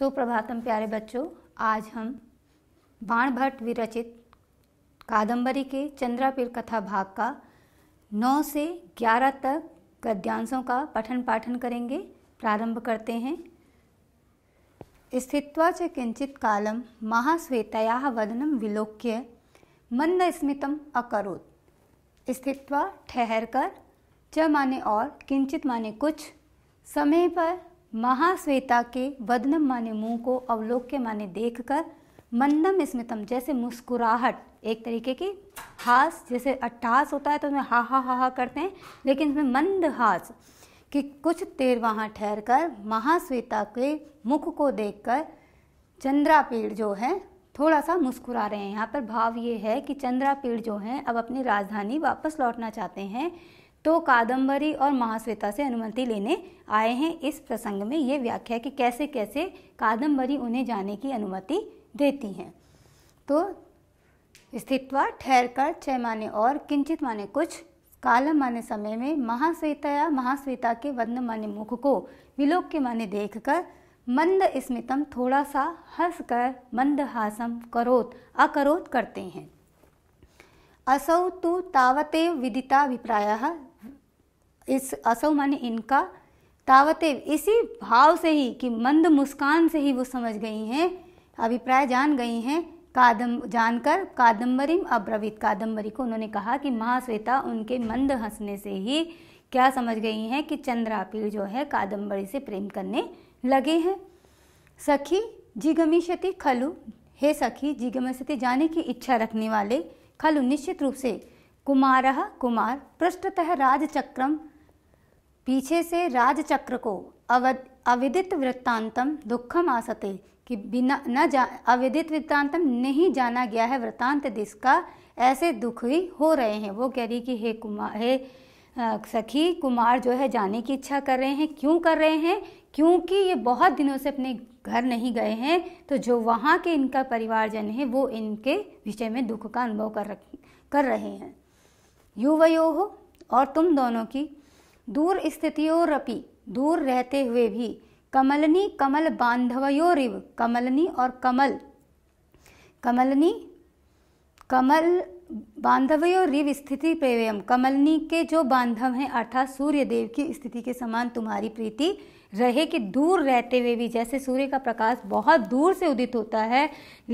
सुप्रभातम प्यारे बच्चों आज हम बाण भट्ट विरचित कादंबरी के चंद्रापीर कथा भाग का 9 से 11 तक गद्यांशों का पठन पाठन करेंगे प्रारंभ करते हैं स्थित्वा च किंचित कालम महाश्वेतया वदनम विलोक्य मंद स्मितम अकरोत स्थित्वा ठहर कर च माने और किंचित माने कुछ समय पर महाश्वेता के वदनम माने मुंह को अवलोक के माने देखकर मंदम स्मितम जैसे मुस्कुराहट एक तरीके की हास जैसे अट्ठास होता है तो उसमें हा हा हा हा करते हैं लेकिन इसमें मंद हास कि कुछ देर वहाँ ठहर कर महाश्वेता के मुख को देखकर चंद्रापीड़ जो है थोड़ा सा मुस्कुरा रहे हैं यहाँ पर भाव ये है कि चंद्रापीड़ जो हैं अब अपनी राजधानी वापस लौटना चाहते हैं तो कादम्बरी और महाश्वेता से अनुमति लेने आए हैं इस प्रसंग में ये व्याख्या कि कैसे कैसे कादम्बरी उन्हें जाने की अनुमति देती हैं तो स्थित्वा ठहर कर चय माने और किंचित माने कुछ काल माने समय में महाश्वेता या महाश्वेता के वर्ण माने मुख को विलोक के माने देखकर मंद स्मितम थोड़ा सा हंस कर मंद हासम करोत अकरोत करते हैं असौ तो तावते विदिताभिप्राय इस असौ माने इनका तावते इसी भाव से ही कि मंद मुस्कान से ही वो समझ गई हैं अभिप्राय जान गई हैं कादम जानकर कादम्बरी अब्रवित कादम्बरी को उन्होंने कहा कि महाश्वेता उनके मंद हंसने से ही क्या समझ गई हैं कि चंद्रापीर जो है कादम्बरी से प्रेम करने लगे हैं सखी जिगमिशति खलु हे सखी जिगमिशति जाने की इच्छा रखने वाले खलु निश्चित रूप से कुमार कुमार पृष्ठतः राजचक्रम पीछे से राजचक्र को अविदित वृत्तांतम दुखम आसते कि बिना न जा अविदित वृत्तांतम नहीं जाना गया है वृत्तांत देश का ऐसे दुख ही हो रहे हैं वो कह रही कि हे कुमार हे सखी कुमार जो है जाने की इच्छा कर रहे हैं क्यों कर रहे हैं क्योंकि ये बहुत दिनों से अपने घर नहीं गए हैं तो जो वहाँ के इनका परिवारजन है वो इनके विषय में दुख का अनुभव कर रख कर रहे हैं युवयो हो और तुम दोनों की दूर स्थितियोरपि दूर रहते हुए भी कमलनी कमल बांधवयो रिव कमलनी और कमल कमलनी कमल बांधवयो रिव स्थिति प्रेम कमलनी के जो बांधव हैं अर्थात सूर्य देव की स्थिति के समान तुम्हारी प्रीति रहे कि दूर रहते हुए भी जैसे सूर्य का प्रकाश बहुत दूर से उदित होता है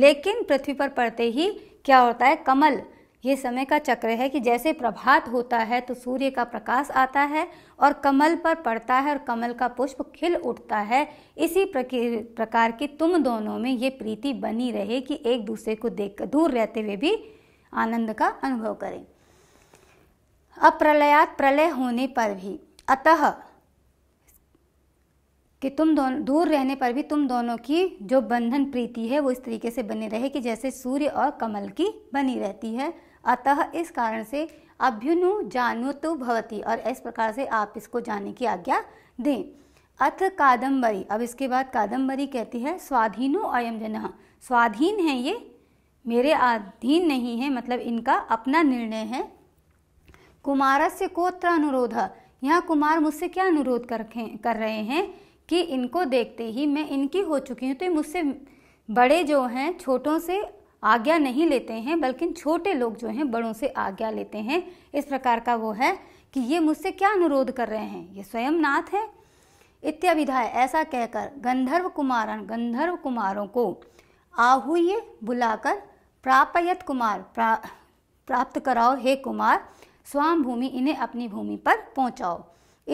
लेकिन पृथ्वी पर पड़ते ही क्या होता है कमल ये समय का चक्र है कि जैसे प्रभात होता है तो सूर्य का प्रकाश आता है और कमल पर पड़ता है और कमल का पुष्प खिल उठता है इसी प्रकार की तुम दोनों में ये प्रीति बनी रहे कि एक दूसरे को देख दूर रहते हुए भी आनंद का अनुभव करें अप्रलयात प्रलय होने पर भी अतः कि तुम दोनों दूर रहने पर भी तुम दोनों की जो बंधन प्रीति है वो इस तरीके से बनी रहे कि जैसे सूर्य और कमल की बनी रहती है अतः इस कारण से अभ्युनु जानो तो भवती और इस प्रकार से आप इसको जानने की आज्ञा दें अथ कादम्बरी अब इसके बाद कादम्बरी कहती है स्वाधीनो अयम जन स्वाधीन है ये मेरे अधीन नहीं है मतलब इनका अपना निर्णय है कुमार से कोत्र अनुरोध यहाँ कुमार मुझसे क्या अनुरोध कर कर रहे हैं कि इनको देखते ही मैं इनकी हो चुकी हूँ तो मुझसे बड़े जो हैं छोटों से आज्ञा नहीं लेते हैं बल्कि छोटे लोग जो हैं बड़ों से आज्ञा लेते हैं इस प्रकार का वो है कि ये मुझसे क्या अनुरोध कर रहे हैं ये स्वयं नाथ है इत्याभिधाय ऐसा कहकर गंधर्व कुमारन गंधर्व कुमारों को आहुय बुलाकर प्रापयत कुमार प्रा, प्राप्त कराओ हे कुमार स्वाम भूमि इन्हें अपनी भूमि पर पहुंचाओ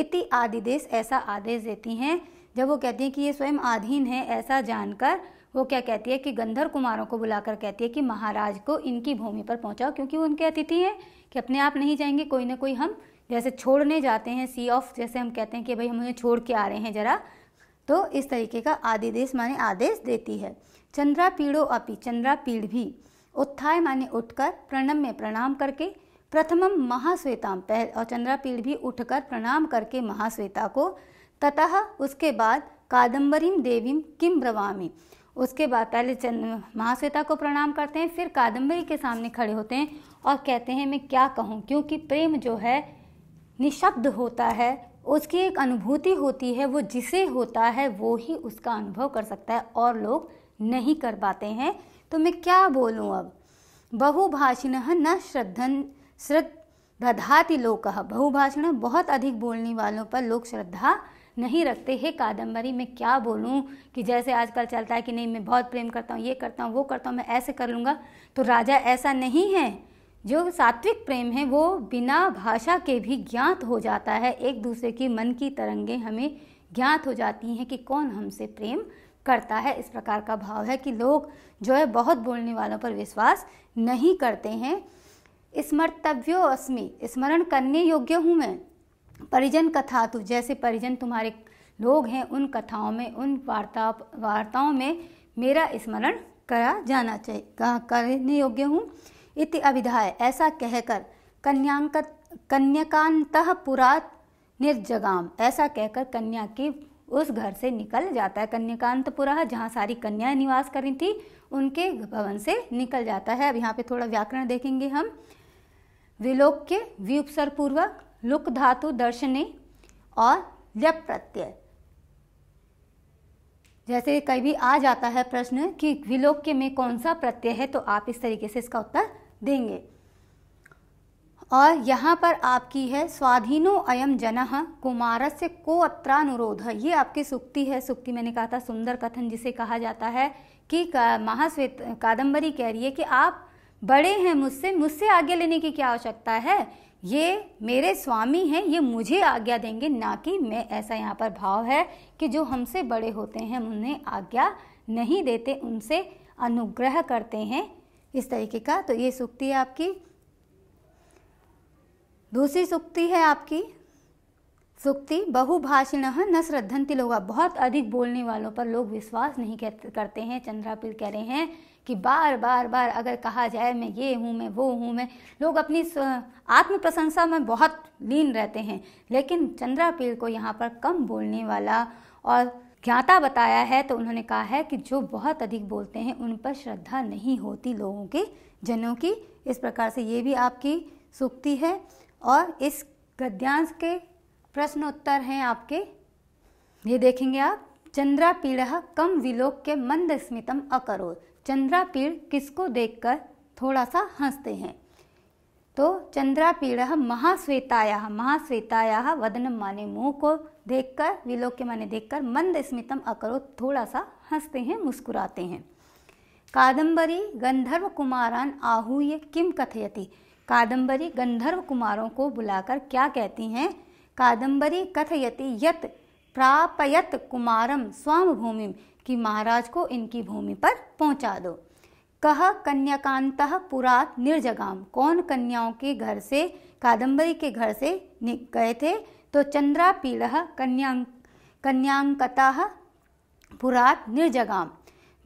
इति आदिदेश ऐसा आदेश देती हैं जब वो कहती हैं कि ये स्वयं आधीन है ऐसा जानकर वो क्या कहती है कि गंधर्व कुमारों को बुलाकर कहती है कि महाराज को इनकी भूमि पर पहुंचाओ क्योंकि वो उनके अतिथि हैं कि अपने आप नहीं जाएंगे कोई ना कोई हम जैसे छोड़ने जाते हैं सी ऑफ जैसे हम कहते हैं कि भाई हम उन्हें छोड़ के आ रहे हैं जरा तो इस तरीके का आदिदेश माने आदेश देती है चंद्रा पीड़ो अपी चंद्रा पीड़ भी उत्थाय माने उठकर प्रणम में प्रणाम करके प्रथमम महाश्वेताम पहल और चंद्रापीढ़ भी उठकर प्रणाम करके महाश्वेता को ततः उसके बाद कादम्बरीम देवीम किम ब्रवामी उसके बाद पहले चंद महाश्वेता को प्रणाम करते हैं फिर कादम्बरी के सामने खड़े होते हैं और कहते हैं मैं क्या कहूँ क्योंकि प्रेम जो है निशब्द होता है उसकी एक अनुभूति होती है वो जिसे होता है वो ही उसका अनुभव कर सकता है और लोग नहीं कर पाते हैं तो मैं क्या बोलूँ अब बहुभाषिण न श्रद्धन श्रद्धाति लोक लोग कहा बहुभाषण बहुत अधिक बोलने वालों पर लोग श्रद्धा नहीं रखते हे कादम्बरी मैं क्या बोलूँ कि जैसे आजकल चलता है कि नहीं मैं बहुत प्रेम करता हूँ ये करता हूँ वो करता हूँ मैं ऐसे कर लूँगा तो राजा ऐसा नहीं है जो सात्विक प्रेम है वो बिना भाषा के भी ज्ञात हो जाता है एक दूसरे की मन की तरंगें हमें ज्ञात हो जाती हैं कि कौन हमसे प्रेम करता है इस प्रकार का भाव है कि लोग जो है बहुत बोलने वालों पर विश्वास नहीं करते हैं स्मर्तव्यो अस्मि स्मरण करने योग्य हूँ मैं परिजन कथा तो जैसे परिजन तुम्हारे लोग हैं उन कथाओं में उन वार्ता वार्ताओं में मेरा स्मरण करा जाना चाहिए कहा करने योग्य हूँ इति अभिधाय ऐसा कहकर कन्यांक कन्याकांत पुरा निर्जगाम ऐसा कहकर कन्या की उस घर से निकल जाता है कन्याकांतपुरा जहाँ सारी कन्याएं निवास करी थी उनके भवन से निकल जाता है अब यहाँ पे थोड़ा व्याकरण देखेंगे हम विलोक के व्युपसर पूर्वक लुक धातु दर्शने और लप प्रत्यय जैसे कई भी आ जाता है प्रश्न कि विलोक्य में कौन सा प्रत्यय है तो आप इस तरीके से इसका उत्तर देंगे और यहाँ पर आपकी है स्वाधीनो अयम जन कुमार से को अत्रानुरोध ये आपकी सुक्ति है सुक्ति मैंने कहा था सुंदर कथन जिसे कहा जाता है कि महाश्वेत कादम्बरी कह रही है कि आप बड़े हैं मुझसे मुझसे आगे लेने की क्या आवश्यकता है ये मेरे स्वामी हैं ये मुझे आज्ञा देंगे ना कि मैं ऐसा यहाँ पर भाव है कि जो हमसे बड़े होते हैं हम उन्हें आज्ञा नहीं देते उनसे अनुग्रह करते हैं इस तरीके का तो ये सुक्ति है आपकी दूसरी सुक्ति है आपकी सुक्ति बहुभाषिण न श्रद्धंति लोग बहुत अधिक बोलने वालों पर लोग विश्वास नहीं करते हैं चंद्रापील कह रहे हैं कि बार बार बार अगर कहा जाए मैं ये हूँ मैं वो हूँ मैं लोग अपनी आत्म प्रशंसा में बहुत लीन रहते हैं लेकिन चंद्रापील को यहाँ पर कम बोलने वाला और ज्ञाता बताया है तो उन्होंने कहा है कि जो बहुत अधिक बोलते हैं उन पर श्रद्धा नहीं होती लोगों के जनों की इस प्रकार से ये भी आपकी सुक्ति है और इस गद्यांश के प्रश्नोत्तर हैं आपके ये देखेंगे आप चंद्रापीढ़ कम विलोक के मंद स्मितम अकरोत चंद्रापीड़ किसको देखकर थोड़ा सा हंसते हैं तो चंद्रापीड़ महाश्वेताया महाश्वेताया वदनम माने मुंह को देखकर विलोक्य के माने देखकर मंद स्मितम अकरो थोड़ा सा हंसते हैं मुस्कुराते हैं कादम्बरी गंधर्व कुमारान आहूय किम कथयति कादम्बरी गंधर्व कुमारों को बुलाकर क्या कहती हैं कादम्बरी कथयति यत प्रापयत कुमारम स्वाम भूमि कि महाराज को इनकी भूमि पर पहुंचा दो कह कन्याकांत पुरात निर्जगाम कौन कन्याओं के घर से कादम्बरी के घर से गए थे तो चंद्रा पीड़ कन्या कन्यांकता पुरात निर्जगाम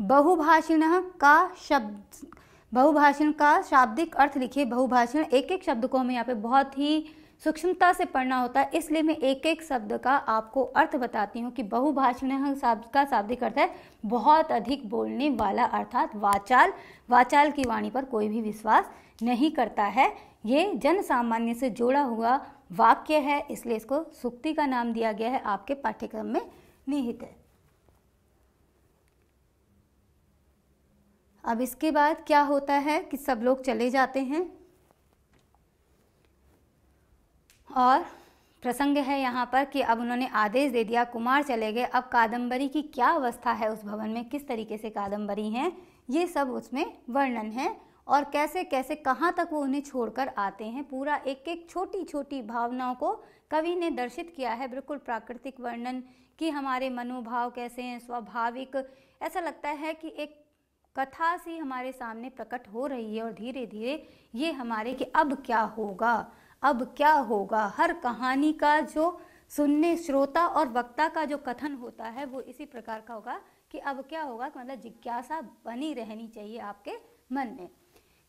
बहुभाषिण का शब्द बहुभाषण का शाब्दिक अर्थ लिखिए बहुभाषण एक एक शब्द को हम यहाँ पे बहुत ही सूक्ष्मता से पढ़ना होता है इसलिए मैं एक एक शब्द का आपको अर्थ बताती हूँ कि बहुभाषण का शाब्दिक अर्थ है बहुत अधिक बोलने वाला अर्थात वाचाल वाचाल की वाणी पर कोई भी विश्वास नहीं करता है ये जन सामान्य से जोड़ा हुआ वाक्य है इसलिए इसको सुक्ति का नाम दिया गया है आपके पाठ्यक्रम में निहित है अब इसके बाद क्या होता है कि सब लोग चले जाते हैं और प्रसंग है यहाँ पर कि अब उन्होंने आदेश दे दिया कुमार चले गए अब कादम्बरी की क्या अवस्था है उस भवन में किस तरीके से कादम्बरी हैं ये सब उसमें वर्णन है और कैसे कैसे कहाँ तक वो उन्हें छोड़कर आते हैं पूरा एक एक छोटी छोटी भावनाओं को कवि ने दर्शित किया है बिल्कुल प्राकृतिक वर्णन कि हमारे मनोभाव कैसे हैं स्वाभाविक ऐसा लगता है कि एक कथा सी हमारे सामने प्रकट हो रही है और धीरे धीरे ये हमारे कि अब क्या होगा अब क्या होगा हर कहानी का जो सुनने श्रोता और वक्ता का जो कथन होता है वो इसी प्रकार का होगा कि अब क्या होगा मतलब जिज्ञासा बनी रहनी चाहिए आपके मन में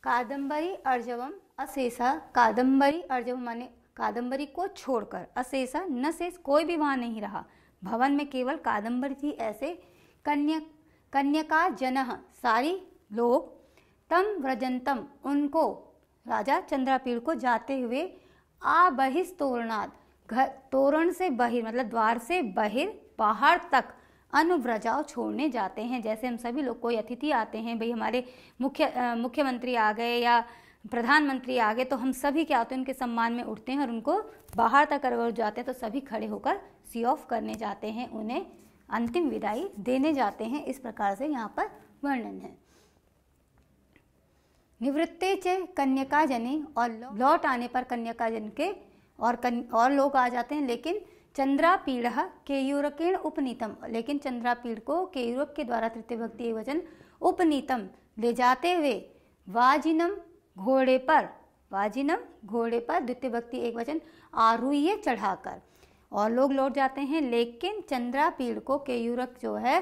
कादम्बरी अर्जवम अशेषा कादम्बरी अर्जवम माने कादम्बरी को छोड़कर अशेषा न शेष कोई भी वहाँ नहीं रहा भवन में केवल कादम्बरी थी ऐसे कन्या कन्या का जन सारी लोग तम व्रजंतम उनको राजा चंद्रापीड़ को जाते हुए आ बहिस तोरणाद घर तोरण से बहिर मतलब द्वार से बहिर बाहर तक अनुव्रजाव छोड़ने जाते हैं जैसे हम सभी लोग कोई अतिथि आते हैं भाई हमारे मुख्य मुख्यमंत्री आ गए या प्रधानमंत्री आ गए तो हम सभी क्या होते हैं उनके सम्मान में उठते हैं और उनको बाहर तक अगर जाते हैं तो सभी खड़े होकर सी ऑफ करने जाते हैं उन्हें अंतिम विदाई देने जाते हैं इस प्रकार से यहाँ पर वर्णन है निवृत्ते च कन्या जने और लौट आने पर कन्या जन के और कन, और लोग आ जाते हैं लेकिन चंद्रापीड़ केयूरकेण उपनीतम लेकिन पीढ़ को केयूरक के द्वारा तृतीय भक्ति वचन उपनीतम ले जाते हुए वाजिनम घोड़े पर वाजिनम घोड़े पर द्वितीय भक्ति एक वचन आरूह्य चढ़ाकर और लोग लौट जाते हैं लेकिन पीढ़ को केयूरक जो है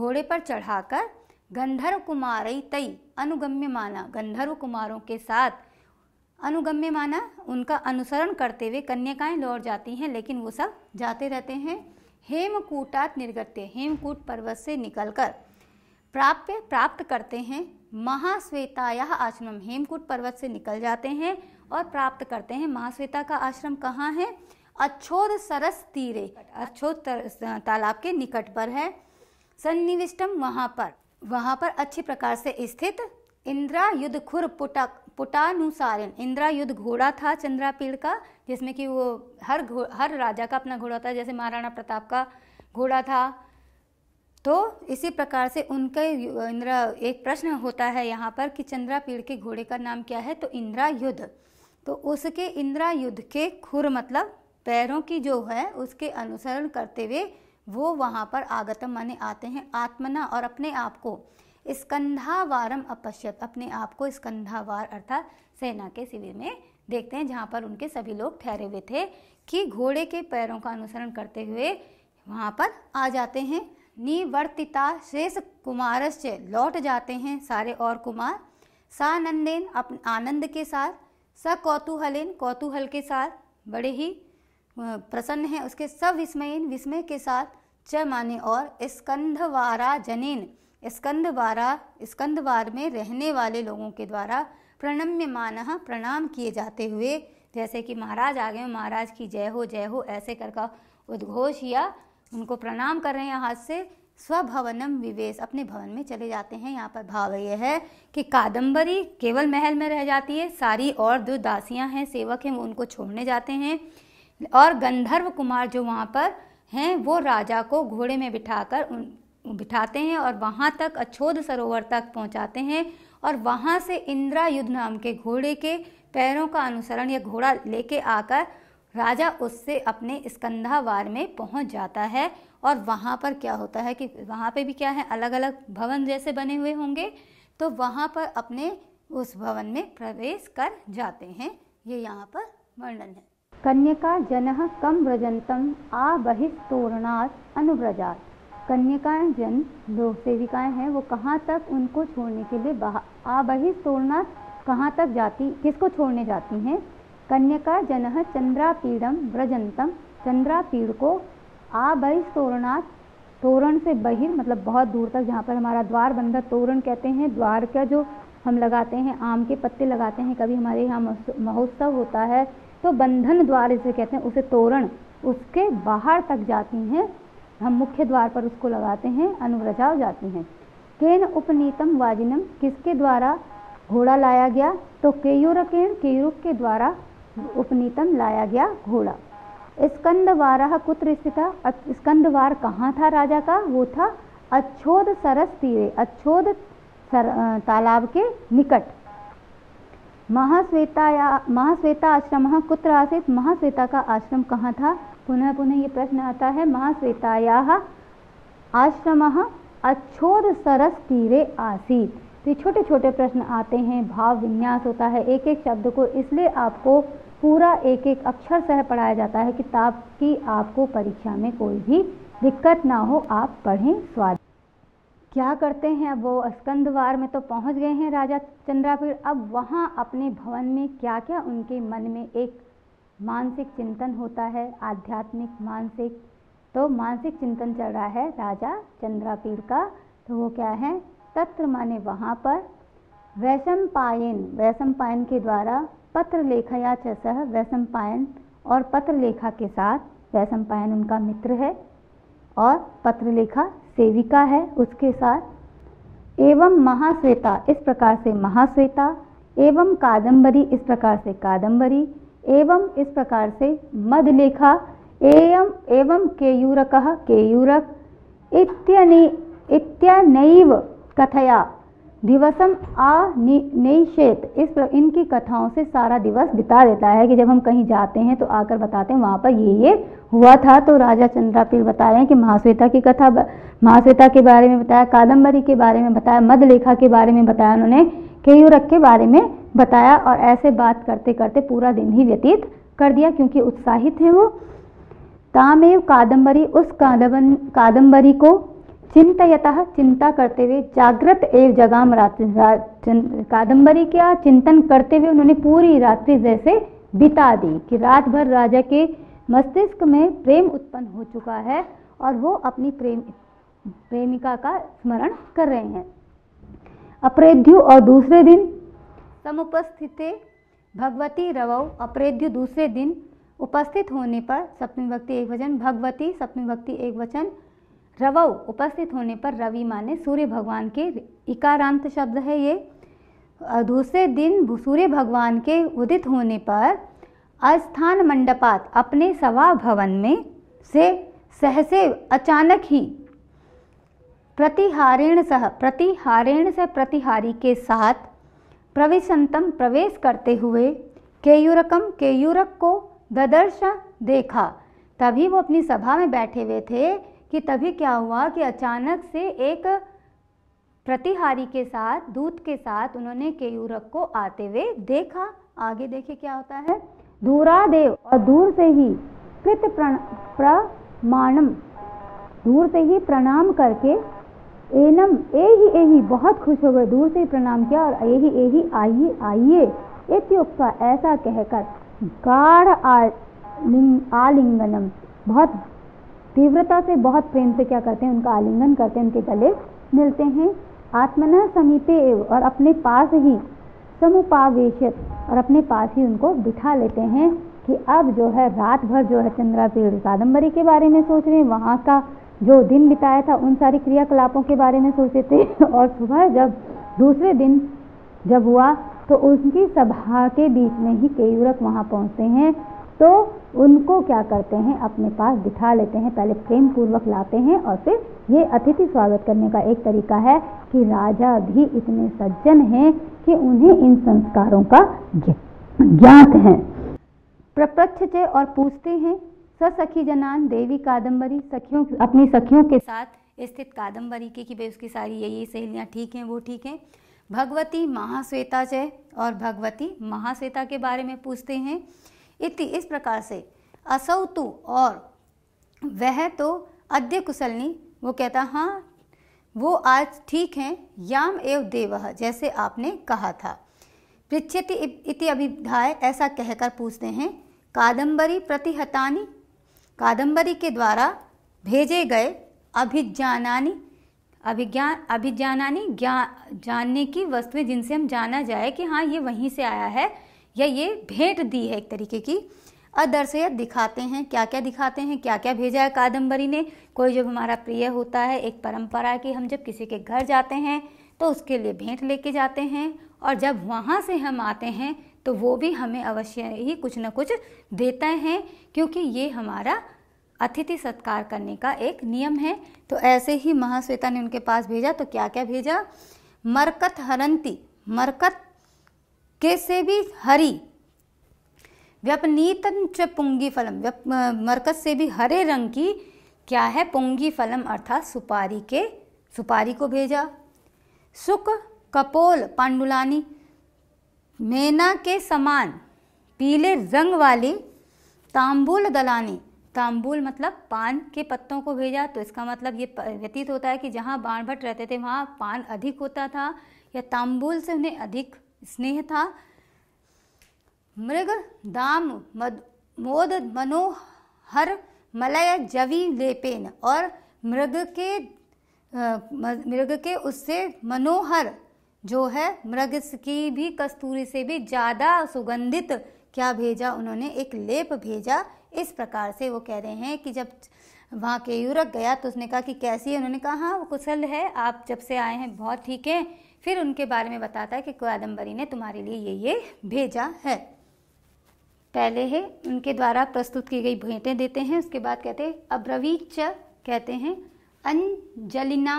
घोड़े पर चढ़ाकर गंधर्व कुमारई तई अनुगम्य माना गंधर्व कुमारों के साथ अनुगम्य माना उनका अनुसरण करते हुए कन्याकाएं लौट जाती हैं लेकिन वो सब जाते रहते हैं हेमकूटात निर्गत्य हेमकूट पर्वत से निकलकर प्राप्य प्राप्त करते हैं महाश्वेताया आश्रम हेमकूट पर्वत से निकल जाते हैं और प्राप्त करते हैं महाश्वेता का आश्रम कहाँ है अच्छोद सरस तीरे अच्छोद तालाब के निकट पर है सन्निविष्टम वहाँ पर वहाँ पर अच्छी प्रकार से स्थित इंद्रा युद्ध खुर पुटा पुटानुसारिन इंद्रा युद्ध घोड़ा था चंद्रापीड़ का जिसमें कि वो हर हर राजा का अपना घोड़ा था जैसे महाराणा प्रताप का घोड़ा था तो इसी प्रकार से उनके इंद्रा एक प्रश्न होता है यहाँ पर कि चंद्रापीड़ के घोड़े का नाम क्या है तो इंद्रा युद्ध तो उसके इंद्रा युद्ध के खुर मतलब पैरों की जो है उसके अनुसरण करते हुए वो वहाँ पर आगतम माने आते हैं आत्मना और अपने आप को स्कंधावारम अपश्यत अपने आप को स्कंधावार अर्थात सेना के शिविर में देखते हैं जहाँ पर उनके सभी लोग ठहरे हुए थे कि घोड़े के पैरों का अनुसरण करते हुए वहाँ पर आ जाते हैं निवर्तिता शेष से लौट जाते हैं सारे और कुमार सानंदेन अपन आनंद के साथ सकौतूहलेन कौतूहल के साथ बड़े ही प्रसन्न हैं उसके विस्मयन विस्मय के साथ च माने और स्कंधवारा जनिन स्कंदवारा स्कंदवार में रहने वाले लोगों के द्वारा प्रणम्य मान प्रणाम किए जाते हुए जैसे कि महाराज आ गए महाराज की जय हो जय हो ऐसे कर का उद्घोष या उनको प्रणाम कर रहे हैं हाथ से स्वभवनम विवेश अपने भवन में चले जाते हैं यहाँ पर भाव यह है कि कादम्बरी केवल महल में रह जाती है सारी और जो दासियाँ हैं सेवक हैं वो उनको छोड़ने जाते हैं और गंधर्व कुमार जो वहाँ पर हैं वो राजा को घोड़े में बिठाकर उन बिठाते हैं और वहाँ तक अछोद सरोवर तक पहुँचाते हैं और वहाँ से इंदिरा युद्ध नाम के घोड़े के पैरों का अनुसरण या घोड़ा लेके आकर राजा उससे अपने स्कंधावार में पहुँच जाता है और वहाँ पर क्या होता है कि वहाँ पे भी क्या है अलग अलग भवन जैसे बने हुए होंगे तो वहाँ पर अपने उस भवन में प्रवेश कर जाते हैं ये यहाँ पर वर्णन है कन्यका जन कम व्रजन्तम आ बहिस्तोरणात अनुव्रजात कन्याकाएं जन जो सेविकाएं हैं वो कहाँ तक उनको छोड़ने के लिए बहा आबहिस तोड़ना कहाँ तक जाती किसको छोड़ने जाती हैं कन्याका जन चंद्रापीड़म व्रजंतम चंद्रापीड़ को आबहिस तोरणात तोरण से बहिर मतलब बहुत दूर तक जहाँ पर हमारा द्वार बंधा तोरण कहते हैं द्वार का जो हम लगाते हैं आम के पत्ते लगाते हैं कभी हमारे यहाँ महोत्सव होता है तो बंधन द्वार जिसे कहते हैं उसे तोरण उसके बाहर तक जाती हैं हम मुख्य द्वार पर उसको लगाते हैं अनुव्रजा जाती हैं केन उपनीतम वाजिनम किसके द्वारा घोड़ा लाया गया तो केयूर केण केयूर के द्वारा उपनीतम लाया गया घोड़ा वारह कुत्र स्थित वार कहाँ था राजा का वो था अच्छोद सरस तीरे अच्छोद सर, तालाब के निकट महाश्वेताया महाश्वेता आश्रम कुत्र आसित महाश्वेता का आश्रम कहाँ था पुनः पुनः ये प्रश्न आता है महाश्वेताया आश्रम अच्छोद सरस तीरे आसित तो ये छोटे छोटे प्रश्न आते हैं भाव विन्यास होता है एक एक शब्द को इसलिए आपको पूरा एक एक अक्षर सह पढ़ाया जाता है कि ताकि आपको परीक्षा में कोई भी दिक्कत ना हो आप पढ़ें स्वाद क्या करते हैं अब वो स्कंदवार में तो पहुंच गए हैं राजा चंद्रापीड़ अब वहाँ अपने भवन में क्या क्या उनके मन में एक मानसिक चिंतन होता है आध्यात्मिक मानसिक तो मानसिक चिंतन चल रहा है राजा चंद्रापीर का तो वो क्या है तत्र माने वहाँ पर वैशम पायन वैशम पायन के द्वारा पत्र लेखा या चसह वैशम पायन और पत्र लेखा के साथ वैशम पायन उनका मित्र है और पत्र लेखा सेविका है उसके साथ एवं महाश्वेता इस प्रकार से महाश्वेता एवं कादंबरी इस प्रकार से कादंबरी एवं इस प्रकार से मधलेखा एवं एवं केयूरक केयूरक इत्यनि इत्यनैव कथया दिवसम आ नईशेत इस प्र, इनकी कथाओं से सारा दिवस बिता देता है कि जब हम कहीं जाते हैं तो आकर बताते हैं वहाँ पर ये ये हुआ था तो राजा चंद्रापील बता रहे हैं कि महाश्वेता की कथा महाश्वेता के बारे में बताया कादम्बरी के बारे में बताया मधलेखा के बारे में बताया उन्होंने केयूरक के बारे में बताया और ऐसे बात करते करते पूरा दिन ही व्यतीत कर दिया क्योंकि उत्साहित हैं वो तामेव कादम्बरी उस कादम्बरी को चिंतयतः चिंता करते हुए जागृत एवं जगाम रात्रि कादंबरी कादम्बरी चिंतन करते हुए उन्होंने पूरी रात्रि जैसे बिता दी कि रात भर राजा के मस्तिष्क में प्रेम उत्पन्न हो चुका है और वो अपनी प्रेम प्रेमिका का स्मरण कर रहे हैं अप्रेध्यु और दूसरे दिन समुपस्थित भगवती रवौ अप्रेध्यु दूसरे दिन उपस्थित होने पर सप्तमी भक्ति एक वचन भगवती सप्तमी भक्ति एक वचन रवौ उपस्थित होने पर रवि माने सूर्य भगवान के इकारांत शब्द है ये दूसरे दिन सूर्य भगवान के उदित होने पर अस्थान मंडपात अपने सभा भवन में से सहसे अचानक ही प्रतिहारेण सह प्रतिहारेण से प्रतिहारी के साथ प्रविशंतम प्रवेश करते हुए केयूरकम केयूरक को ददर्श देखा तभी वो अपनी सभा में बैठे हुए थे कि तभी क्या हुआ कि अचानक से एक प्रतिहारी के साथ दूत के साथ उन्होंने केयूरक को आते हुए देखा आगे देखिए क्या होता है दूरा देव और दूर से ही कृत प्रमाणम दूर से ही प्रणाम करके एनम ए ही ए ही बहुत खुश हो गए दूर से ही प्रणाम किया और ए ही ए ही आइए आइए ऐसा कहकर गाढ़ आलिंगनम बहुत तीव्रता से बहुत प्रेम से क्या करते हैं उनका आलिंगन करते हैं उनके गले मिलते हैं आत्मना समीपे और अपने पास ही समुपावेश और अपने पास ही उनको बिठा लेते हैं कि अब जो है रात भर जो है चंद्रापीड़ कादम्बरी के बारे में सोच रहे हैं वहाँ का जो दिन बिताया था उन सारी क्रियाकलापों के बारे में सोचे थे और सुबह जब दूसरे दिन जब हुआ तो उनकी सभा के बीच में ही केयूरक वहाँ पहुँचते हैं तो उनको क्या करते हैं अपने पास बिठा लेते हैं पहले प्रेम पूर्वक लाते हैं और फिर ये अतिथि स्वागत करने का एक तरीका है कि राजा भी इतने सज्जन हैं कि उन्हें इन संस्कारों का ज्ञात है प्रपच्छ और पूछते हैं सखी जनान देवी कादम्बरी सखियों अपनी सखियों के साथ स्थित कादम्बरी की कि भाई उसकी सारी ये ये सहेलियाँ ठीक हैं वो ठीक हैं भगवती महाश्वेता जय और भगवती महाश्वेता के बारे में पूछते हैं इति इस प्रकार से असौ तु और वह तो अद्य कुशलनी वो कहता हाँ वो आज ठीक हैं याम एव देव जैसे आपने कहा था पृछति इति अभिधाय ऐसा कहकर पूछते हैं कादंबरी प्रतिहतानी कादंबरी के द्वारा भेजे गए अभिज्ञानानी अभिज्ञान अभिज्ञानानी ज्ञा जानने की वस्तुएं जिनसे हम जाना जाए कि हाँ ये वहीं से आया है या ये भेंट दी है एक तरीके की अदर्शय दिखाते हैं क्या क्या दिखाते हैं क्या क्या भेजा है कादम्बरी ने कोई जब हमारा प्रिय होता है एक परंपरा कि हम जब किसी के घर जाते हैं तो उसके लिए भेंट लेके जाते हैं और जब वहाँ से हम आते हैं तो वो भी हमें अवश्य ही कुछ ना कुछ देते हैं क्योंकि ये हमारा अतिथि सत्कार करने का एक नियम है तो ऐसे ही महाश्वेता ने उनके पास भेजा तो क्या क्या भेजा मरकत हरंती मरकत के भी हरी व्यपनीतन च पुंगी फलम व्यप मरकज से भी हरे रंग की क्या है पुंगी फलम अर्थात सुपारी के सुपारी को भेजा सुख कपोल पांडुलानी मेना के समान पीले रंग वाली तांबुल दलानी तांबुल मतलब पान के पत्तों को भेजा तो इसका मतलब ये व्यतीत होता है कि जहाँ बाण भट्ट रहते थे वहाँ पान अधिक होता था या तांबुल से उन्हें अधिक स्नेह था मृग दाम मद, मोद मनोहर मलय जवि लेपेन और मृग के मृग के उससे मनोहर जो है मृग की भी कस्तूरी से भी ज़्यादा सुगंधित क्या भेजा उन्होंने एक लेप भेजा इस प्रकार से वो कह रहे हैं कि जब वहाँ के यूरक गया तो उसने कहा कि कैसी है उन्होंने कहा हाँ वो कुशल है आप जब से आए हैं बहुत ठीक हैं फिर उनके बारे में बताता है कि कादम्बरी ने तुम्हारे लिए ये ये भेजा है पहले है उनके द्वारा प्रस्तुत की गई भेंटें देते हैं उसके बाद कहते हैं अब्रवीच च कहते हैं अंजलिना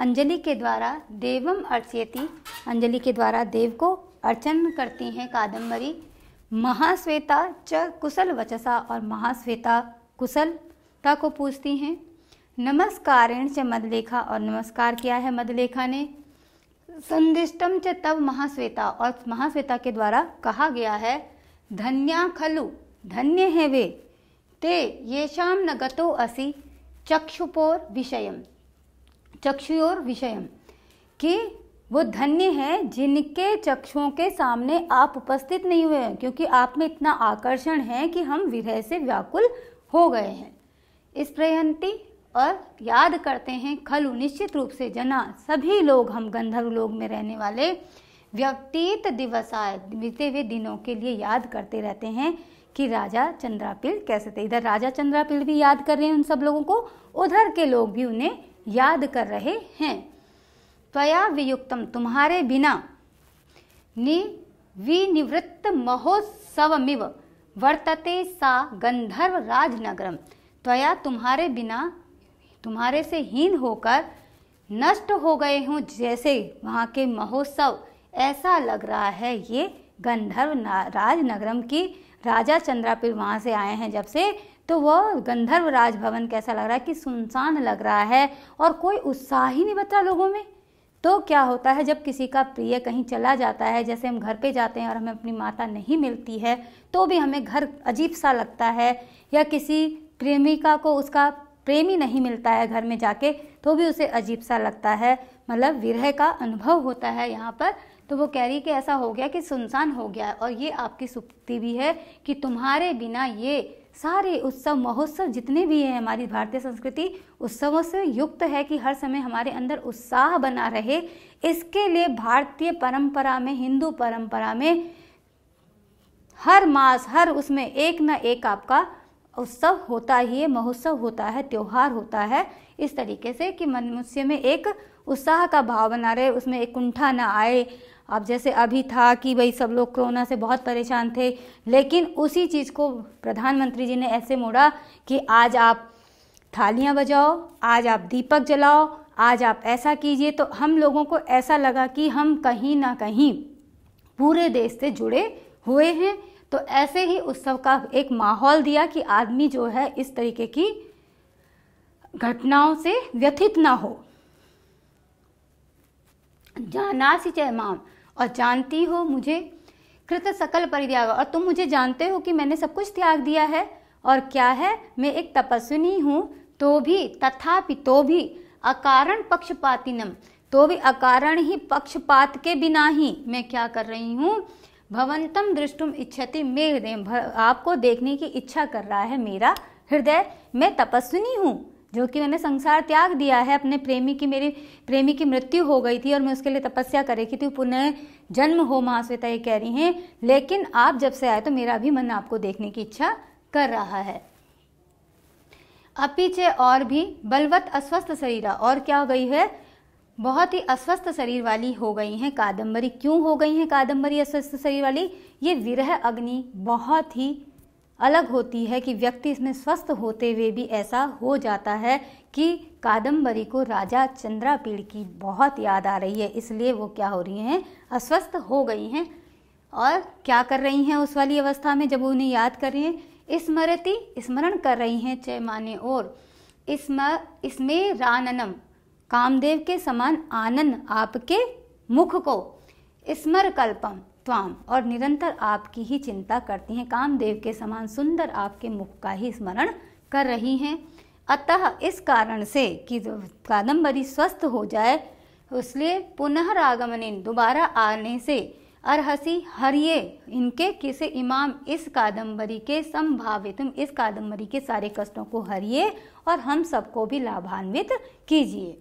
अंजलि के द्वारा देवम अर्चयती अंजलि के द्वारा देव को अर्चन करती हैं कादम्बरी महाश्वेता च कुशल वचसा और महाश्वेता कुशल मधुलेखा को पूछती हैं नमस्कार च मधुलेखा और नमस्कार किया है मदलेखा ने संदिष्टम च तब महाश्वेता और महाश्वेता के द्वारा कहा गया है धन्या खलु धन्य है वे ते शाम न गतो असि चक्षुपोर विषयम चक्षुयोर विषयम कि वो धन्य है जिनके चक्षुओं के सामने आप उपस्थित नहीं हुए हैं क्योंकि आप में इतना आकर्षण है कि हम विरह से व्याकुल हो गए हैं स्प्रयंती और याद करते हैं खलु निश्चित रूप से जना सभी लोग हम गंधर्व लोग में रहने वाले दिवस आए बीते हुए दिनों के लिए याद करते रहते हैं कि राजा चंद्रापिल कैसे थे इधर राजा चंद्रापिल भी याद कर रहे हैं उन सब लोगों को उधर के लोग भी उन्हें याद कर रहे हैं त्वया वियुक्तम तुम्हारे बिना नि विनिवृत्त महोत्सव वर्तते सा गंधर्व राजनगरम नगरम त्वया तुम्हारे बिना तुम्हारे से हीन होकर नष्ट हो गए हूँ जैसे वहाँ के महोत्सव ऐसा लग रहा है ये गंधर्व राजनगरम की राजा चंद्रापिर वहाँ से आए हैं जब से तो वह गंधर्व राजभवन कैसा लग रहा है कि सुनसान लग रहा है और कोई उत्साह ही नहीं बता लोगों में तो क्या होता है जब किसी का प्रिय कहीं चला जाता है जैसे हम घर पे जाते हैं और हमें अपनी माता नहीं मिलती है तो भी हमें घर अजीब सा लगता है या किसी प्रेमिका को उसका प्रेमी नहीं मिलता है घर में जाके तो भी उसे अजीब सा लगता है मतलब विरह का अनुभव होता है यहाँ पर तो वो कह रही कि ऐसा हो गया कि सुनसान हो गया और ये आपकी सुप्ति भी है कि तुम्हारे बिना ये सारे उत्सव महोत्सव जितने भी हैं हमारी भारतीय संस्कृति उत्सवों से युक्त है कि हर समय हमारे अंदर उत्साह बना रहे इसके लिए भारतीय परंपरा में हिंदू परंपरा में हर मास हर उसमें एक ना एक आपका उत्सव होता ही है महोत्सव होता है त्यौहार होता है इस तरीके से कि मनुष्य में एक उत्साह का भाव बना रहे उसमें एक कुंठा ना आए अब जैसे अभी था कि भाई सब लोग कोरोना से बहुत परेशान थे लेकिन उसी चीज़ को प्रधानमंत्री जी ने ऐसे मोड़ा कि आज आप थालियां बजाओ आज आप दीपक जलाओ आज आप ऐसा कीजिए तो हम लोगों को ऐसा लगा कि हम कहीं ना कहीं पूरे देश से जुड़े हुए हैं तो ऐसे ही उत्सव का एक माहौल दिया कि आदमी जो है इस तरीके की घटनाओं से व्यथित ना हो सी च माम और जानती हो मुझे कृत सकल परित्याग और तुम मुझे जानते हो कि मैंने सब कुछ त्याग दिया है और क्या है मैं एक तपस्विनी हूँ तो भी तथापि तो भी अकारण पक्षपातिनम तो भी अकारण ही पक्षपात के बिना ही मैं क्या कर रही हूँ भवंतम दृष्टुम इच्छति मेघदेम आपको देखने की इच्छा कर रहा है मेरा हृदय मैं तपस्विनी हूँ जो कि मैंने संसार त्याग दिया है अपने प्रेमी की मेरी प्रेमी की मृत्यु हो गई थी और मैं उसके लिए तपस्या कर रही थी पुनः जन्म हो महाश्वेता ये कह रही हैं लेकिन आप जब से आए तो मेरा भी मन आपको देखने की इच्छा कर रहा है अपीचे और भी बलवत अस्वस्थ शरीरा और क्या हो गई है बहुत ही अस्वस्थ शरीर वाली हो गई हैं कादम्बरी क्यों हो गई हैं कादम्बरी अस्वस्थ शरीर वाली ये विरह अग्नि बहुत ही अलग होती है कि व्यक्ति इसमें स्वस्थ होते हुए भी ऐसा हो जाता है कि कादम्बरी को राजा चंद्रापीड़ की बहुत याद आ रही है इसलिए वो क्या हो रही हैं अस्वस्थ हो गई हैं और क्या कर रही हैं उस वाली अवस्था में जब उन्हें याद कर रही हैं स्मृति स्मरण कर रही हैं चय माने और इसमें राननम कामदेव के समान आनंद आपके मुख को स्मर कल्पम त्वाम और निरंतर आपकी ही चिंता करती हैं कामदेव के समान सुंदर आपके मुख का ही स्मरण कर रही हैं अतः इस कारण से कि कादम्बरी स्वस्थ हो जाए इसलिए पुनरागमने दोबारा आने से अरहसी हरिये इनके किसे इमाम इस कादम्बरी के संभावित इस कादम्बरी के सारे कष्टों को हरिये और हम सबको भी लाभान्वित कीजिए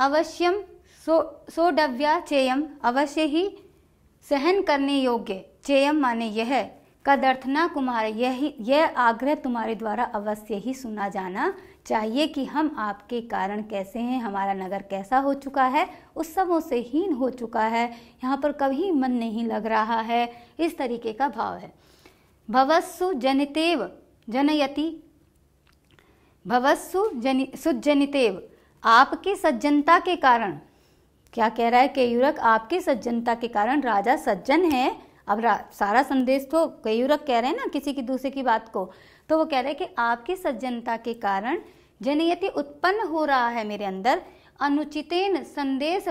अवश्यम सो सोडव्या चेयम अवश्य ही सहन करने योग्य चेयम माने यह कदर्थना कुमार यही यह आग्रह तुम्हारे द्वारा अवश्य ही सुना जाना चाहिए कि हम आपके कारण कैसे हैं हमारा नगर कैसा हो चुका है उस समय से हीन हो चुका है यहाँ पर कभी मन नहीं लग रहा है इस तरीके का भाव है भवस्सु जनितेव जनयति भवस्सु जनि सुजनितेव आपकी सज्जनता के कारण क्या कह रहा है केयूरक आपकी सज्जनता के कारण राजा सज्जन है अब सारा संदेश तो केयूरक कह रहे हैं ना किसी की दूसरे की बात को तो वो कह रहे हैं कि आपकी सज्जनता के कारण जनयति उत्पन्न हो रहा है मेरे अंदर अनुचितेन संदेश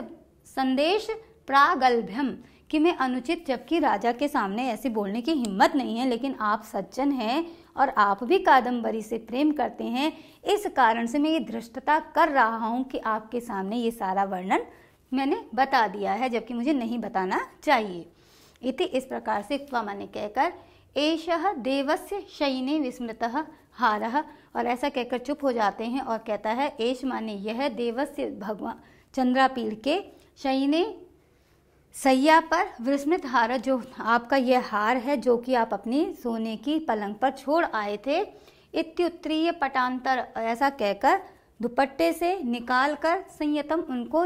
संदेश प्रागल्भ्यम कि मैं अनुचित जबकि राजा के सामने ऐसे बोलने की हिम्मत नहीं है लेकिन आप सज्जन हैं और आप भी कादम्बरी से प्रेम करते हैं इस कारण से मैं ये धृष्टता कर रहा हूँ कि आपके सामने ये सारा वर्णन मैंने बता दिया है जबकि मुझे नहीं बताना चाहिए इति इस प्रकार से त्वमा ने कहकर ऐश देवस्य शयने विस्मृत हार और ऐसा कहकर चुप हो जाते हैं और कहता है एश माने यह देवस्य भगवान चंद्रापीढ़ के शयने सैया पर विस्मृत हार जो आपका यह हार है जो कि आप अपनी सोने की पलंग पर छोड़ आए थे इत्युत्तरीय पटांतर ऐसा कहकर दुपट्टे से निकाल कर संयतम उनको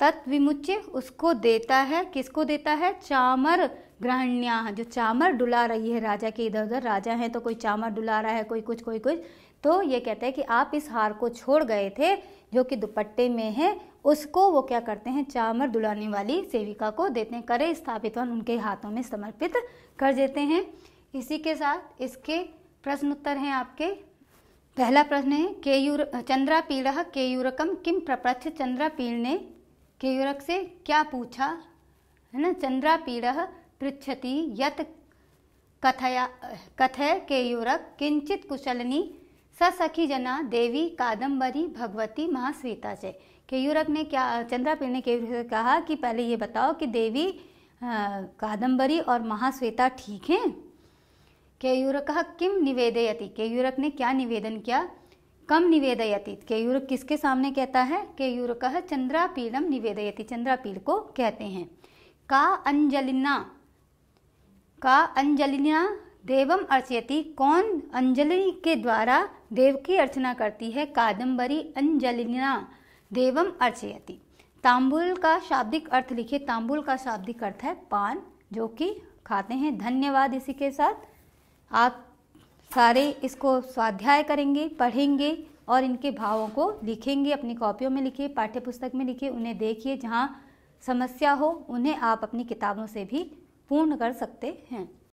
तत्विमुच्य उसको देता है किसको देता है चामर ग्रहण्या जो चामर डुला रही है राजा के इधर उधर राजा है तो कोई चामर डुला रहा है कोई कुछ कोई कुछ तो ये कहते हैं कि आप इस हार को छोड़ गए थे जो कि दुपट्टे में है उसको वो क्या करते हैं चामर दुलाने वाली सेविका को देते हैं करे स्थापित उनके हाथों में समर्पित कर देते हैं इसी के साथ इसके प्रश्न उत्तर हैं आपके पहला प्रश्न है केयूर चंद्रापीड़ केयूरकम किम चंद्रा पीड़ ने केयूरक से क्या पूछा है ना चंद्रापीड़ पृछती यत कथया कथय केयूरक किंचित कुशलनी सखी जना देवी कादम्बरी भगवती महास्वीता जय केयूरक ने क्या चंद्रापी ने केयूर से कहा कि पहले ये बताओ कि देवी कादम्बरी और महाश्वेता ठीक हैं केयूरक कहा किम निवेदयति केयूरक ने क्या निवेदन किया कम निवेदयति केयूरक किसके सामने कहता है केयूरक कहा चंद्रापीलम निवेदयति चंद्रापील को कहते हैं का अंजलिना का अंजलिना देवम अर्चयति कौन अंजलि के द्वारा देव की अर्चना करती है कादम्बरी अंजलिना देवम अर्चयती तांबुल का शाब्दिक अर्थ लिखिए तांबुल का शाब्दिक अर्थ है पान जो कि खाते हैं धन्यवाद इसी के साथ आप सारे इसको स्वाध्याय करेंगे पढ़ेंगे और इनके भावों को लिखेंगे अपनी कॉपियों में लिखिए पाठ्य पुस्तक में लिखिए उन्हें देखिए जहाँ समस्या हो उन्हें आप अपनी किताबों से भी पूर्ण कर सकते हैं